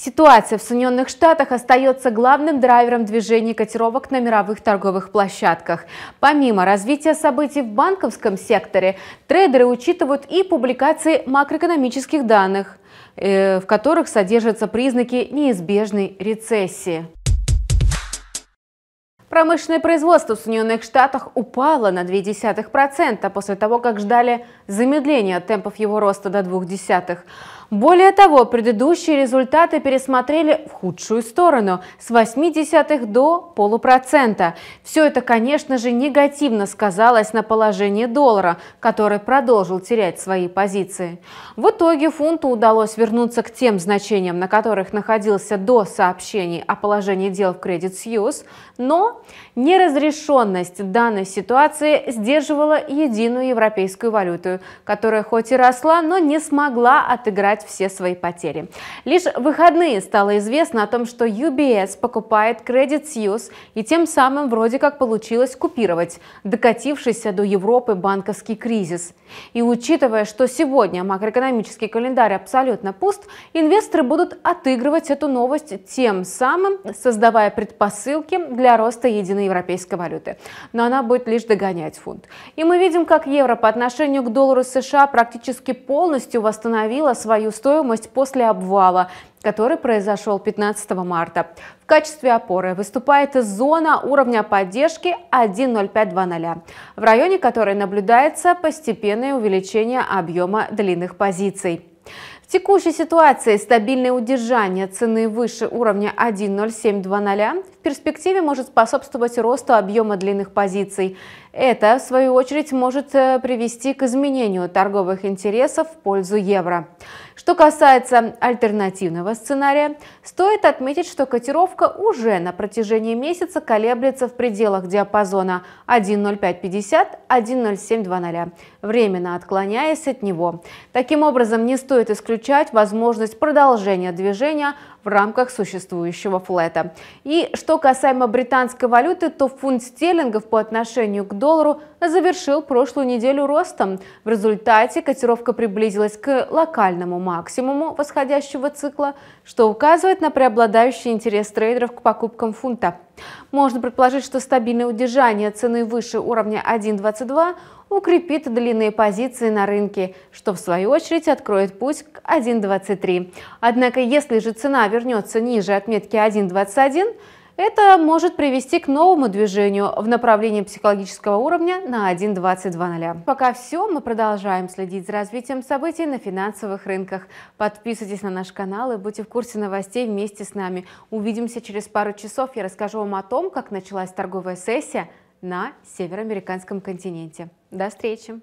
Ситуация в Соединенных Штатах остается главным драйвером движения котировок на мировых торговых площадках. Помимо развития событий в банковском секторе, трейдеры учитывают и публикации макроэкономических данных, э, в которых содержатся признаки неизбежной рецессии. Промышленное производство в Соединенных Штатах упало на 0,2% после того, как ждали замедления темпов его роста до 0,2%. Более того, предыдущие результаты пересмотрели в худшую сторону – с 0,8 до полупроцента. Все это, конечно же, негативно сказалось на положении доллара, который продолжил терять свои позиции. В итоге фунту удалось вернуться к тем значениям, на которых находился до сообщений о положении дел в Credit Suisse, но неразрешенность данной ситуации сдерживала единую европейскую валюту, которая хоть и росла, но не смогла отыграть возмещать все свои потери. Лишь в выходные стало известно о том, что UBS покупает Credit Suisse и тем самым вроде как получилось купировать докатившийся до Европы банковский кризис. И учитывая, что сегодня макроэкономический календарь абсолютно пуст, инвесторы будут отыгрывать эту новость тем самым, создавая предпосылки для роста единой европейской валюты. Но она будет лишь догонять фунт. И мы видим, как евро по отношению к доллару США практически полностью восстановила свою свою стоимость после обвала, который произошел 15 марта. В качестве опоры выступает зона уровня поддержки 1.0520, в районе которой наблюдается постепенное увеличение объема длинных позиций. В текущей ситуации стабильное удержание цены выше уровня 1.0720 в перспективе может способствовать росту объема длинных позиций. Это, в свою очередь, может э, привести к изменению торговых интересов в пользу евро. Что касается альтернативного сценария, стоит отметить, что котировка уже на протяжении месяца колеблется в пределах диапазона 1.0550-1.0720, временно отклоняясь от него. Таким образом, не стоит исключать возможность продолжения движения в рамках существующего флета. И что касаемо британской валюты, то фунт стерлингов по отношению к доллару завершил прошлую неделю ростом. В результате котировка приблизилась к локальному максимуму восходящего цикла, что указывает на преобладающий интерес трейдеров к покупкам фунта. Можно предположить, что стабильное удержание цены выше уровня 1.22 укрепит длинные позиции на рынке, что в свою очередь откроет путь к 1.23. Однако, если же цена вернется ниже отметки 1.21, это может привести к новому движению в направлении психологического уровня на 1.22.0. Пока все, мы продолжаем следить за развитием событий на финансовых рынках. Подписывайтесь на наш канал и будьте в курсе новостей вместе с нами. Увидимся через пару часов. Я расскажу вам о том, как началась торговая сессия на североамериканском континенте. До встречи!